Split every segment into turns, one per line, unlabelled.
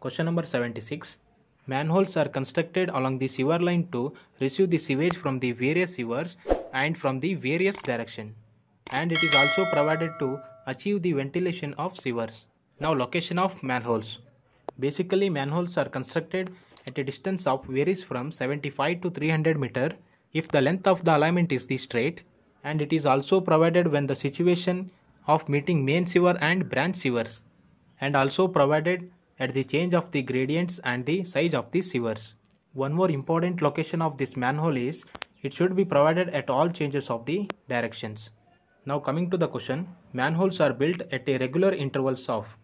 Question number 76. Manholes are constructed along the sewer line to receive the sewage from the various sewers and from the various direction. And it is also provided to achieve the ventilation of sewers. Now location of manholes. Basically manholes are constructed at a distance of varies from 75 to 300 meter if the length of the alignment is the straight and it is also provided when the situation of meeting main sewer and branch sewers and also provided at the change of the gradients and the size of the sewers. One more important location of this manhole is it should be provided at all changes of the directions. Now coming to the question, manholes are built at a regular intervals of.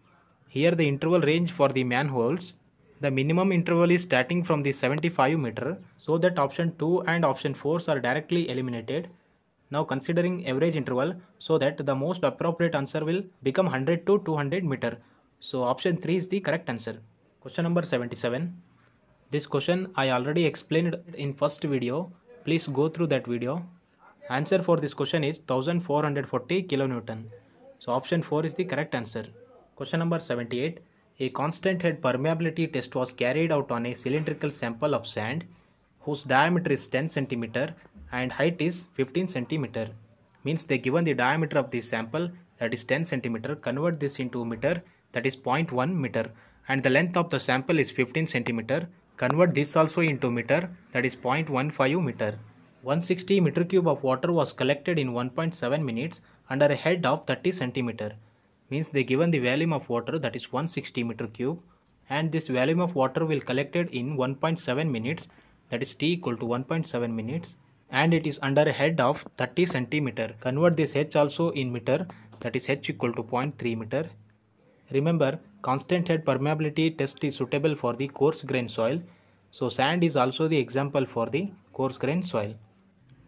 Here the interval range for the manholes the minimum interval is starting from the 75 meter so that option 2 and option 4 are directly eliminated. Now considering average interval so that the most appropriate answer will become 100 to 200 meter. So option 3 is the correct answer. Question number 77. This question I already explained in first video. Please go through that video. Answer for this question is 1440 kilonewton. So option 4 is the correct answer. Question number 78 a constant head permeability test was carried out on a cylindrical sample of sand whose diameter is 10 cm and height is 15 cm. Means they given the diameter of the sample that is 10 cm, convert this into meter that is 0.1 meter and the length of the sample is 15 cm, convert this also into meter that is 0.15 meter. 160 meter cube of water was collected in 1.7 minutes under a head of 30 cm means they given the volume of water that is 160 meter cube and this volume of water will collected in 1.7 minutes that is t equal to 1.7 minutes and it is under a head of 30 centimeter convert this h also in meter that is h equal to 0.3 meter remember constant head permeability test is suitable for the coarse grain soil so sand is also the example for the coarse grain soil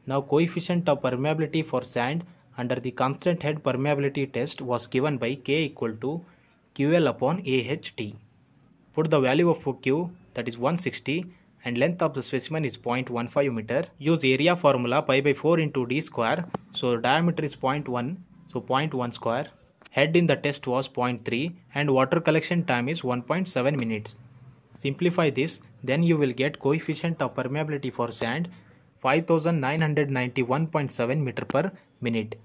now coefficient of permeability for sand under the constant head permeability test was given by K equal to QL upon AHT. Put the value of Q that is 160 and length of the specimen is 0.15 meter. Use area formula pi by 4 into d square. So diameter is 0.1 so 0.1 square. Head in the test was 0.3 and water collection time is 1.7 minutes. Simplify this then you will get coefficient of permeability for sand 5991.7 meter per minute.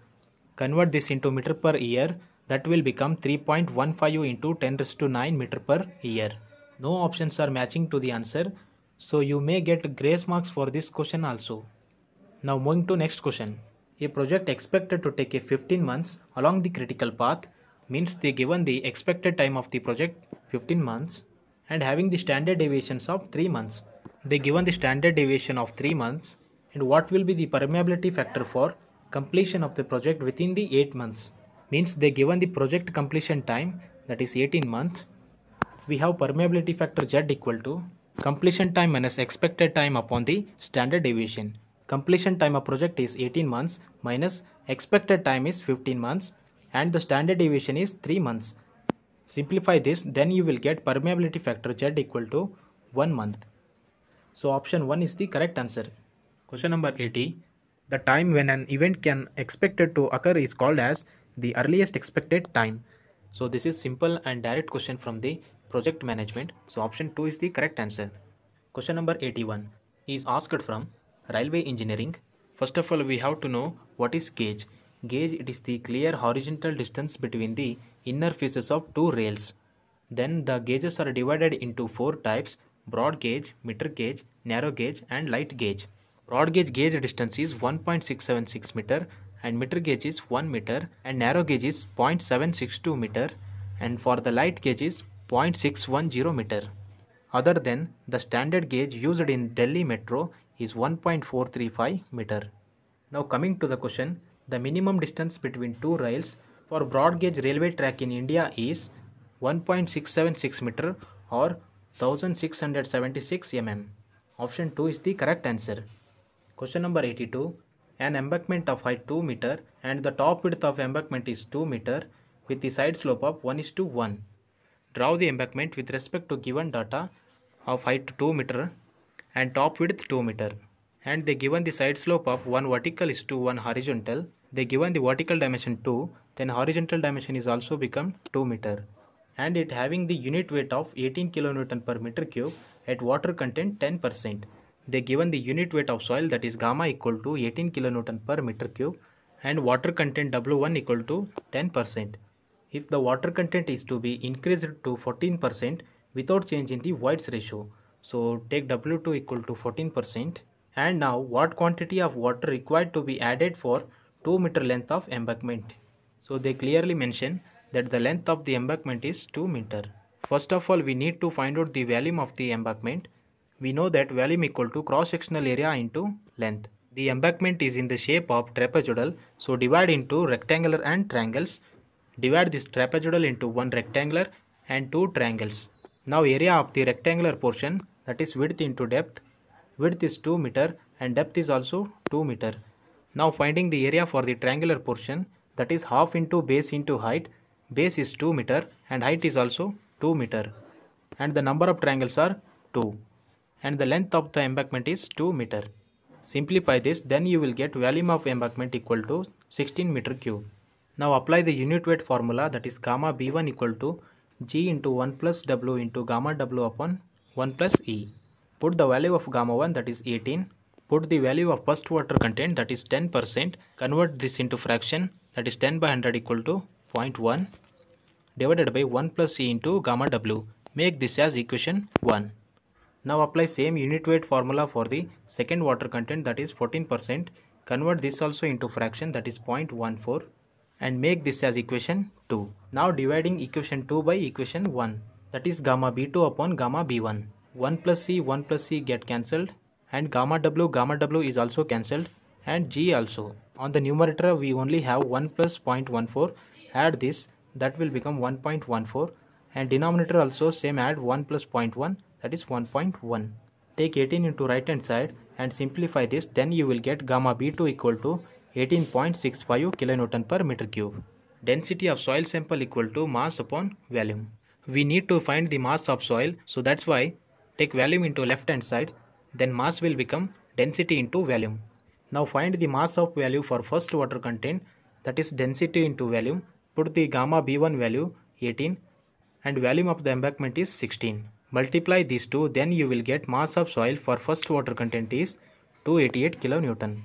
Convert this into meter per year that will become 3.15 into 10 raised to 9 meter per year. No options are matching to the answer so you may get grace marks for this question also. Now moving to next question. A project expected to take a 15 months along the critical path means they given the expected time of the project 15 months and having the standard deviations of 3 months. They given the standard deviation of 3 months and what will be the permeability factor for completion of the project within the 8 months. Means they given the project completion time that is 18 months. We have permeability factor Z equal to completion time minus expected time upon the standard deviation. Completion time of project is 18 months minus expected time is 15 months and the standard deviation is 3 months. Simplify this then you will get permeability factor Z equal to 1 month. So option 1 is the correct answer. Question number 80. The time when an event can expected to occur is called as the earliest expected time. So this is simple and direct question from the project management. So option 2 is the correct answer. Question number 81 is asked from railway engineering. First of all we have to know what is gauge. Gauge it is the clear horizontal distance between the inner faces of two rails. Then the gauges are divided into four types broad gauge, meter gauge, narrow gauge and light gauge. Broad gauge gauge distance is 1.676 meter and meter gauge is 1 meter and narrow gauge is 0.762 meter and for the light gauge is 0.610 meter. Other than the standard gauge used in Delhi metro is 1.435 meter. Now coming to the question, the minimum distance between two rails for broad gauge railway track in India is 1.676 meter or 1676 mm. Option 2 is the correct answer. Question number 82. An embankment of height 2 meter and the top width of embankment is 2 meter with the side slope of 1 is to 1. Draw the embankment with respect to given data of height 2 meter and top width 2 meter and they given the side slope of 1 vertical is to 1 horizontal they given the vertical dimension 2 then horizontal dimension is also become 2 meter and it having the unit weight of 18 kilonewton per meter cube at water content 10 percent they given the unit weight of soil that is gamma equal to 18 kilonewton per meter cube and water content W1 equal to 10%. If the water content is to be increased to 14% without change in the voids ratio, so take W2 equal to 14% and now what quantity of water required to be added for 2 meter length of embankment. So they clearly mention that the length of the embankment is 2 meter. First of all we need to find out the volume of the embankment we know that volume equal to cross-sectional area into length. The embankment is in the shape of trapezoidal, so divide into rectangular and triangles. Divide this trapezoidal into one rectangular and two triangles. Now area of the rectangular portion that is width into depth. Width is 2 meter and depth is also 2 meter. Now finding the area for the triangular portion that is half into base into height. Base is 2 meter and height is also 2 meter. And the number of triangles are 2 and the length of the embankment is 2 meter. Simplify this then you will get volume of embankment equal to 16 meter cube. Now apply the unit weight formula that is gamma b1 equal to g into 1 plus w into gamma w upon 1 plus e. Put the value of gamma 1 that is 18. Put the value of first water content that is 10%. Convert this into fraction that is 10 by 100 equal to 0.1 divided by 1 plus e into gamma w. Make this as equation 1. Now apply same unit weight formula for the second water content that is 14%. Convert this also into fraction that is 0.14 and make this as equation 2. Now dividing equation 2 by equation 1 that is gamma b2 upon gamma b1. 1 plus c 1 plus c get cancelled and gamma w gamma w is also cancelled and g also. On the numerator we only have 1 plus 0.14 add this that will become 1.14 and denominator also same add 1 plus 0.1 that is 1.1 take 18 into right hand side and simplify this then you will get gamma b2 equal to 18.65 kilonewton per meter cube density of soil sample equal to mass upon volume we need to find the mass of soil so that's why take volume into left hand side then mass will become density into volume now find the mass of value for first water content that is density into volume put the gamma b1 value 18 and volume of the embankment is 16 Multiply these two then you will get mass of soil for first water content is 288 kN.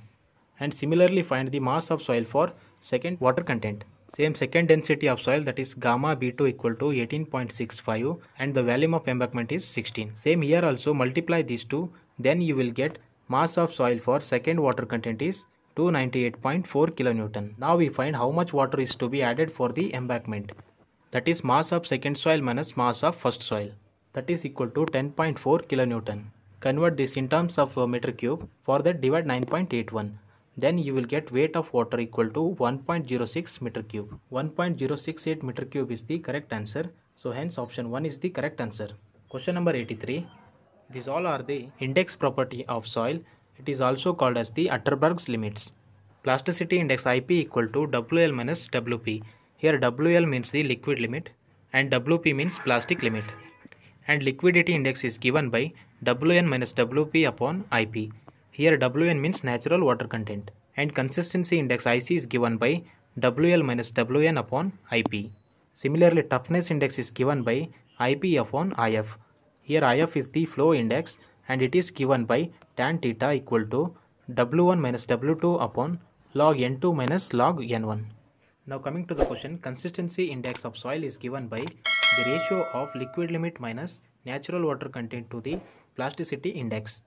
And similarly find the mass of soil for second water content. Same second density of soil that is gamma B2 equal to 18.65 and the volume of embankment is 16. Same here also multiply these two then you will get mass of soil for second water content is 298.4 kN. Now we find how much water is to be added for the embankment. That is mass of second soil minus mass of first soil that is equal to 10.4 kilonewton. Convert this in terms of uh, meter cube. For that divide 9.81. Then you will get weight of water equal to 1.06 meter cube. 1.068 meter cube is the correct answer. So hence option 1 is the correct answer. Question number 83. These all are the index property of soil. It is also called as the Atterberg's limits. Plasticity index IP equal to WL minus WP. Here WL means the liquid limit and WP means plastic limit and liquidity index is given by Wn minus Wp upon Ip. Here Wn means natural water content and consistency index IC is given by WL minus Wn upon Ip. Similarly toughness index is given by Ip upon If. Here If is the flow index and it is given by tan theta equal to W1 minus W2 upon log N2 minus log N1. Now coming to the question consistency index of soil is given by the ratio of liquid limit minus natural water content to the plasticity index.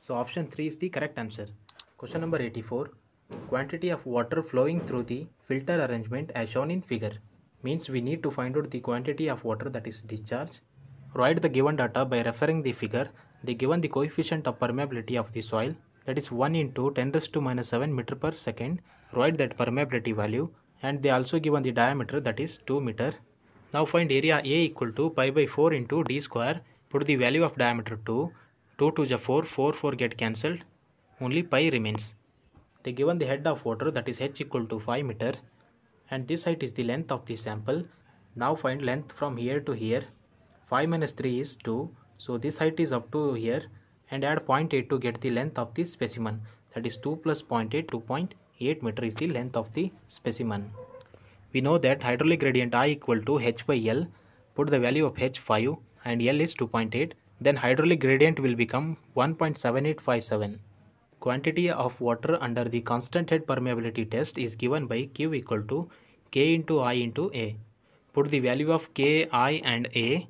So option 3 is the correct answer. Question number 84. Quantity of water flowing through the filter arrangement as shown in figure. Means we need to find out the quantity of water that is discharged. Write the given data by referring the figure. They given the coefficient of permeability of the soil that is 1 into 10 raised to minus 7 meter per second. Write that permeability value and they also given the diameter that is 2 meter now find area A equal to pi by 4 into d square. Put the value of diameter 2. 2 to the 4, 4, 4 get cancelled. Only pi remains. They given the head of water that is h equal to 5 meter. And this height is the length of the sample. Now find length from here to here. 5 minus 3 is 2. So this height is up to here. And add 0.8 to get the length of the specimen. That is 2 plus 0.8, 2.8 meter is the length of the specimen. We know that hydraulic gradient I equal to H by L, put the value of H 5 and L is 2.8, then hydraulic gradient will become 1.7857. Quantity of water under the constant head permeability test is given by Q equal to K into I into A. Put the value of K, I and A,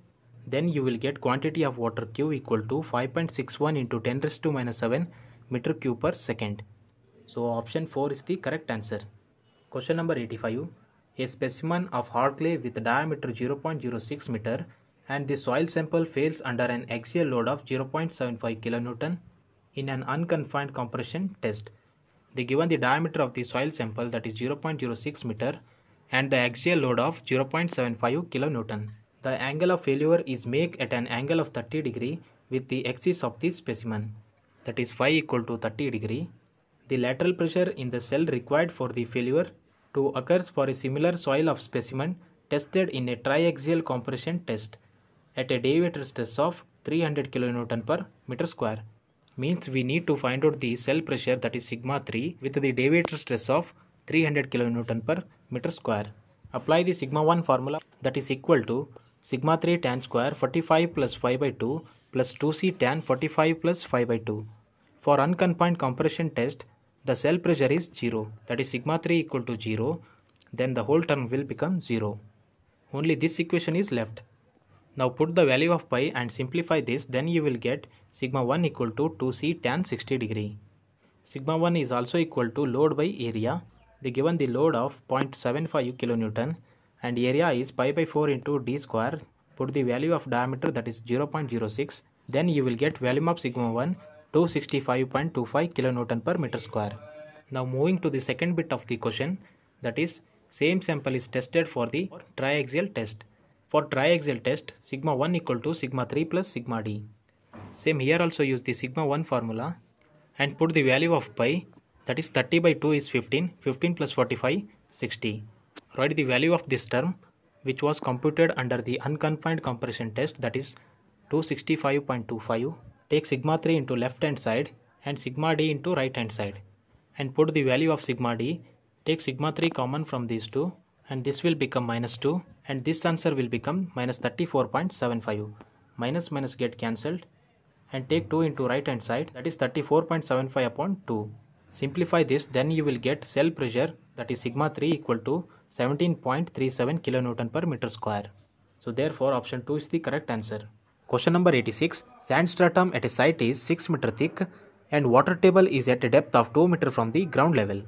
then you will get quantity of water Q equal to 5.61 into 10 raised to minus 7 meter cube per second. So option 4 is the correct answer. Question number 85 a specimen of hard clay with diameter 0.06 meter and the soil sample fails under an axial load of 0.75 kN in an unconfined compression test. They given the diameter of the soil sample that is 0.06 meter and the axial load of 0.75 kN. The angle of failure is made at an angle of 30 degree with the axis of the specimen that is phi equal to 30 degree. The lateral pressure in the cell required for the failure 2 occurs for a similar soil of specimen tested in a triaxial compression test at a deviator stress of 300 kn per meter square. Means we need to find out the cell pressure that is sigma 3 with the deviator stress of 300 kn per meter square. Apply the sigma 1 formula that is equal to sigma 3 tan square 45 plus 5 by 2 plus 2c tan 45 plus 5 by 2. For unconfined compression test, the cell pressure is 0 that is sigma 3 equal to 0 then the whole term will become 0 only this equation is left now put the value of pi and simplify this then you will get sigma 1 equal to 2c tan 60 degree sigma 1 is also equal to load by area they given the load of 0.75 kilonewton and area is pi by 4 into d square put the value of diameter that is 0.06 then you will get volume of sigma 1 265.25 kilonewton per meter square. Now moving to the second bit of the question that is same sample is tested for the triaxial test. For triaxial test sigma 1 equal to sigma 3 plus sigma d. Same here also use the sigma 1 formula and put the value of pi that is 30 by 2 is 15, 15 plus 45 60. Write the value of this term which was computed under the unconfined compression test that is 265.25 Take sigma 3 into left hand side and sigma d into right hand side and put the value of sigma d. Take sigma 3 common from these two and this will become minus 2 and this answer will become minus 34.75. Minus minus get cancelled and take 2 into right hand side that is 34.75 upon 2. Simplify this then you will get cell pressure that is sigma 3 equal to 17.37 kilonewton per meter square. So therefore option 2 is the correct answer. Question number 86. Sand stratum at a site is 6 meter thick and water table is at a depth of 2 meter from the ground level.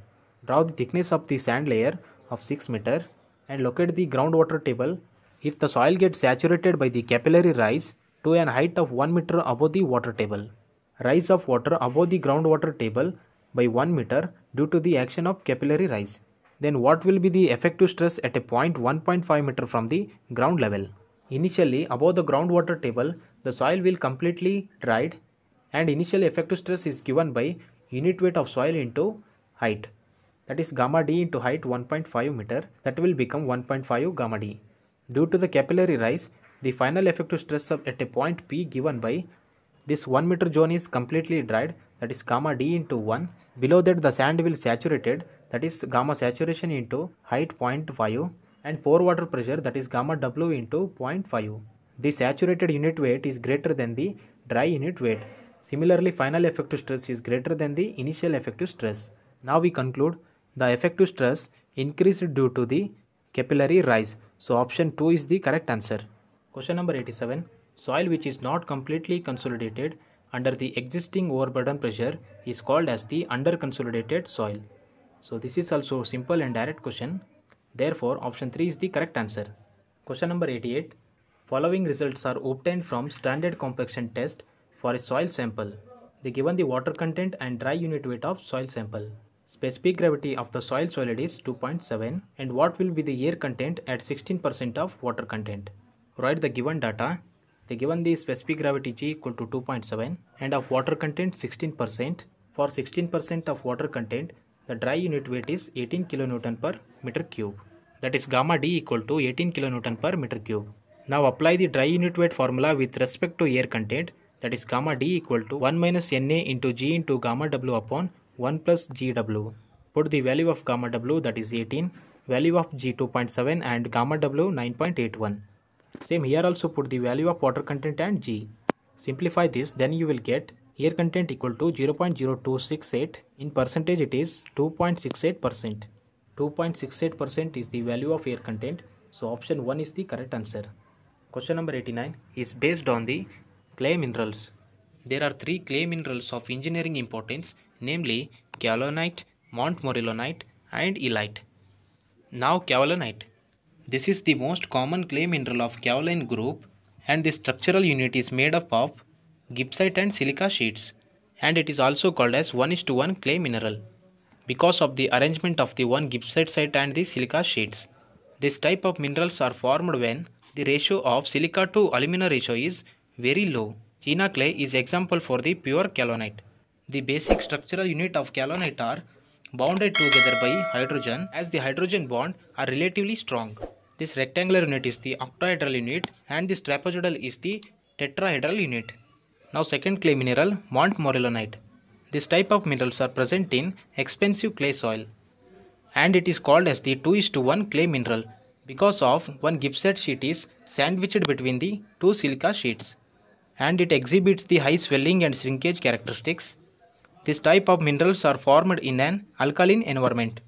Draw the thickness of the sand layer of 6 meter and locate the groundwater table if the soil gets saturated by the capillary rise to an height of 1 meter above the water table. Rise of water above the groundwater table by 1 meter due to the action of capillary rise. Then what will be the effective stress at a point 1.5 meter from the ground level? Initially, above the groundwater table, the soil will completely dried and initial effective stress is given by unit weight of soil into height that is gamma d into height 1.5 meter that will become 1.5 gamma d. Due to the capillary rise, the final effective stress at a point P given by this 1 meter zone is completely dried that is gamma d into 1. Below that the sand will saturated that is gamma saturation into height 0.5 and pore water pressure that is gamma W into 0.5. The saturated unit weight is greater than the dry unit weight. Similarly, final effective stress is greater than the initial effective stress. Now we conclude the effective stress increased due to the capillary rise. So option 2 is the correct answer. Question number 87. Soil which is not completely consolidated under the existing overburden pressure is called as the under consolidated soil. So this is also simple and direct question. Therefore, option 3 is the correct answer. Question number 88. Following results are obtained from standard compaction test for a soil sample. They given the water content and dry unit weight of soil sample. Specific gravity of the soil solid is 2.7 and what will be the air content at 16% of water content. Write the given data. They given the specific gravity g equal to 2.7 and of water content 16%. For 16% of water content, the dry unit weight is 18 kilonewton per meter cube that is gamma D equal to 18 kilonewton per meter cube. Now apply the dry unit weight formula with respect to air content that is gamma D equal to 1 minus Na into G into gamma W upon 1 plus GW. Put the value of gamma W that is 18, value of G 2.7 and gamma W 9.81. Same here also put the value of water content and G. Simplify this then you will get air content equal to 0.0268 in percentage it is 2.68 percent. 2.68% is the value of air content. So option 1 is the correct answer. Question number 89 is based on the clay minerals. There are three clay minerals of engineering importance namely kaolinite, montmorillonite and elite. Now kaolinite. This is the most common clay mineral of kaolin group and the structural unit is made up of gibbsite and silica sheets and it is also called as 1 is to 1 clay mineral because of the arrangement of the one gibbsite and the silica sheets. This type of minerals are formed when the ratio of silica to alumina ratio is very low. China clay is example for the pure calonite. The basic structural unit of calonite are bounded together by hydrogen as the hydrogen bond are relatively strong. This rectangular unit is the octahedral unit and this trapezoidal is the tetrahedral unit. Now second clay mineral, montmorillonite. This type of minerals are present in expensive clay soil and it is called as the 2 is to 1 clay mineral because of one gypsite sheet is sandwiched between the two silica sheets and it exhibits the high swelling and shrinkage characteristics. This type of minerals are formed in an alkaline environment.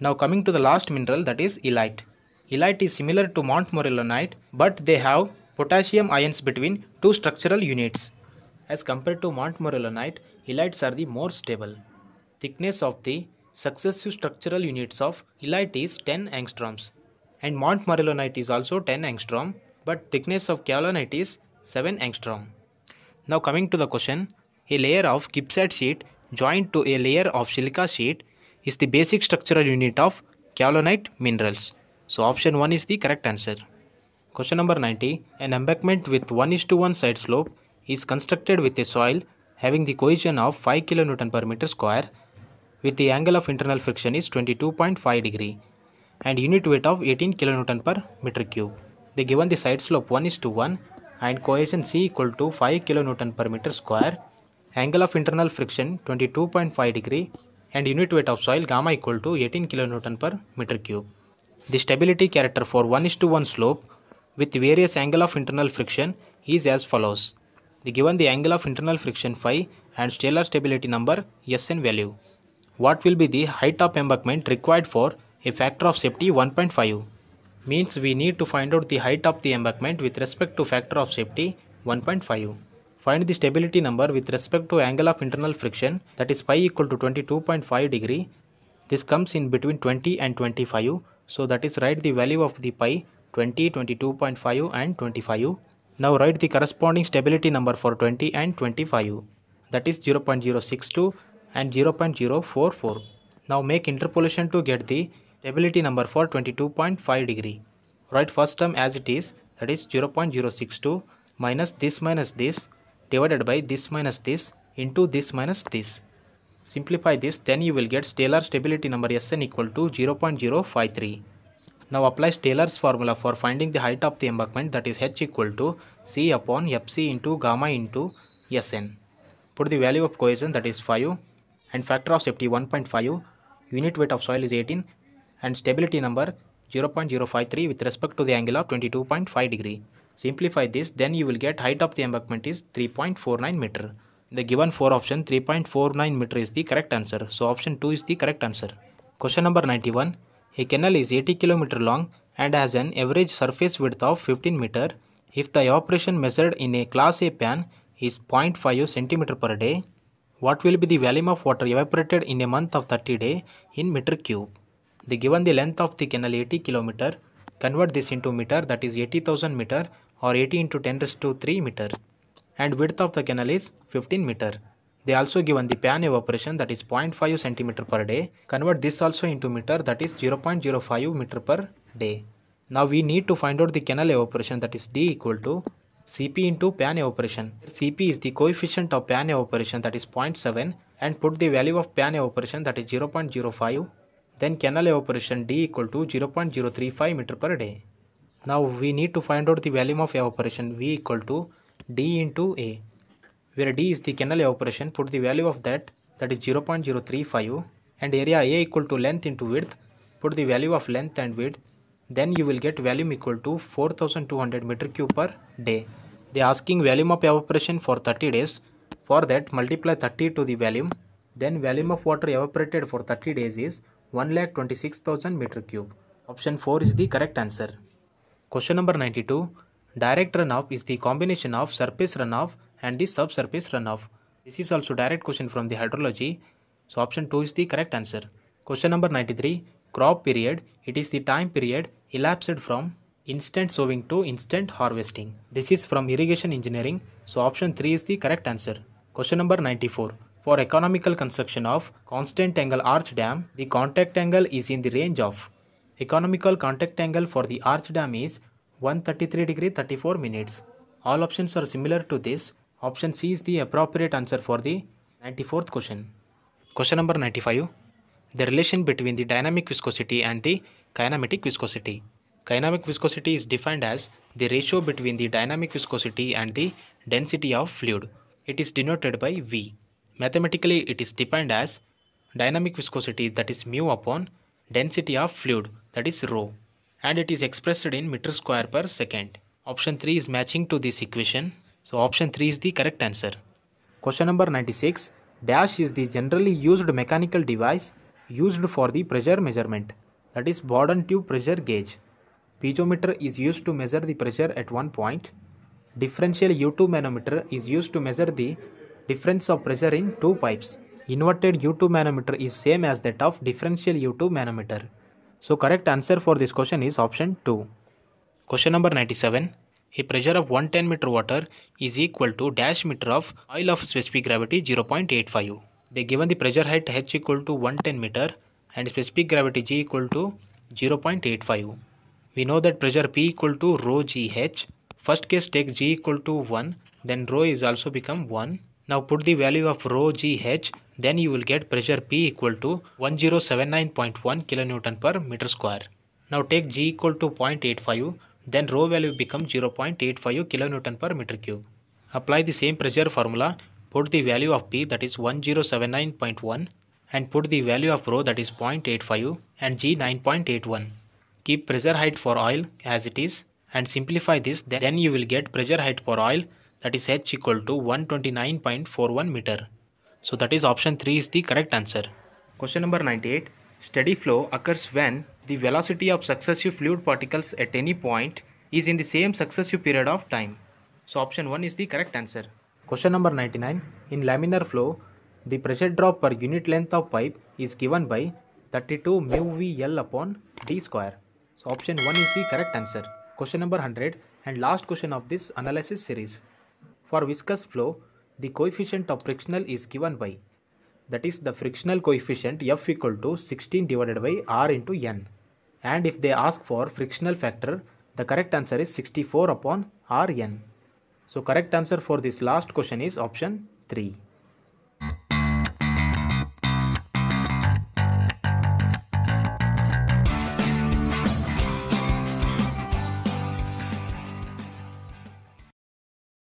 Now coming to the last mineral that is elite. Elite is similar to montmorillonite but they have potassium ions between two structural units. As compared to montmorillonite, halides are the more stable. Thickness of the successive structural units of halite is 10 angstroms and montmorillonite is also 10 angstrom but thickness of kaolinite is 7 angstrom. Now coming to the question, a layer of gypsite sheet joined to a layer of silica sheet is the basic structural unit of kaolinite minerals. So option 1 is the correct answer. Question number 90, an embankment with 1 is to 1 side slope is constructed with a soil having the cohesion of 5 kN per meter square with the angle of internal friction is 22.5 degree and unit weight of 18 kN per meter cube. They given the side slope 1 is to 1 and cohesion C equal to 5 kN per meter square, angle of internal friction 22.5 degree and unit weight of soil gamma equal to 18 kN per meter cube. The stability character for 1 is to 1 slope with various angle of internal friction is as follows given the angle of internal friction phi and stellar stability number Sn value. What will be the height of embankment required for a factor of safety 1.5? Means we need to find out the height of the embankment with respect to factor of safety 1.5. Find the stability number with respect to angle of internal friction that is phi equal to 22.5 degree. This comes in between 20 and 25 so that is write the value of the pi 20, 22.5 and 25 now write the corresponding stability number for 20 and 25 that is 0.062 and 0.044. Now make interpolation to get the stability number for 22.5 degree. Write first term as it is that is 0.062 minus this minus this divided by this minus this into this minus this. Simplify this then you will get stellar stability number Sn equal to 0.053. Now applies Taylor's formula for finding the height of the embankment that is h equal to c upon fc into gamma into sn. Put the value of cohesion that is 5 and factor of safety 1.5, unit weight of soil is 18 and stability number 0.053 with respect to the angle of 22.5 degree. Simplify this then you will get height of the embankment is 3.49 meter. The given 4 option 3.49 meter is the correct answer. So option 2 is the correct answer. Question number 91. A canal is 80 km long and has an average surface width of 15 meter. If the evaporation measured in a class A pan is 0.5 cm per day, what will be the volume of water evaporated in a month of 30 day in meter cube? The given the length of the canal 80 km, convert this into meter that is 80,000 meter or 80 into 10 raised to 3 meter and width of the canal is 15 meter. They also given the pan evaporation that is 0.5 centimeter per day. Convert this also into meter that is 0.05 meter per day. Now we need to find out the canal evaporation that is D equal to Cp into pan evaporation. Cp is the coefficient of pan evaporation that is 0.7 and put the value of pan evaporation that is 0.05 then canal evaporation D equal to 0.035 meter per day. Now we need to find out the volume of evaporation V equal to D into A where D is the Kenali operation, put the value of that, that is 0.035 and area A equal to length into width, put the value of length and width, then you will get volume equal to 4200 meter cube per day. They asking volume of evaporation for 30 days. For that, multiply 30 to the volume. Then volume of water evaporated for 30 days is 1,26,000 meter cube. Option 4 is the correct answer. Question number 92. Direct runoff is the combination of surface runoff and the subsurface runoff. This is also direct question from the hydrology. So option 2 is the correct answer. Question number 93. Crop period. It is the time period elapsed from instant sowing to instant harvesting. This is from irrigation engineering. So option 3 is the correct answer. Question number 94. For economical construction of constant angle arch dam, the contact angle is in the range of economical contact angle for the arch dam is 133 degree 34 minutes. All options are similar to this Option C is the appropriate answer for the 94th question. Question number 95. The relation between the dynamic viscosity and the kinematic viscosity. Kinematic viscosity is defined as the ratio between the dynamic viscosity and the density of fluid. It is denoted by V. Mathematically, it is defined as dynamic viscosity that is mu upon density of fluid that is rho and it is expressed in meter square per second. Option 3 is matching to this equation. So option 3 is the correct answer. Question number 96. Dash is the generally used mechanical device used for the pressure measurement that is Borden tube pressure gauge. Piezometer is used to measure the pressure at one point. Differential U2 manometer is used to measure the difference of pressure in two pipes. Inverted U2 manometer is same as that of differential U2 manometer. So correct answer for this question is option 2. Question number 97 a pressure of 110 meter water is equal to dash meter of oil of specific gravity 0.85. They given the pressure height h equal to 110 meter and specific gravity g equal to 0.85. We know that pressure P equal to rho gh. First case take g equal to 1 then rho is also become 1. Now put the value of rho gh then you will get pressure P equal to 1079.1 kilonewton per meter square. Now take g equal to 0.85 then rho value becomes 0.85 kilonewton per meter cube. Apply the same pressure formula, put the value of P that is 1079.1 and put the value of rho that is 0.85 and G 9.81. Keep pressure height for oil as it is and simplify this then you will get pressure height for oil that is H equal to 129.41 meter. So that is option 3 is the correct answer. Question number 98. Steady flow occurs when the velocity of successive fluid particles at any point is in the same successive period of time. So option 1 is the correct answer. Question number 99. In laminar flow, the pressure drop per unit length of pipe is given by 32 mu VL upon D square. So option 1 is the correct answer. Question number 100 and last question of this analysis series. For viscous flow, the coefficient of frictional is given by that is the frictional coefficient F equal to 16 divided by R into N. And if they ask for frictional factor, the correct answer is 64 upon Rn. So correct answer for this last question is option 3.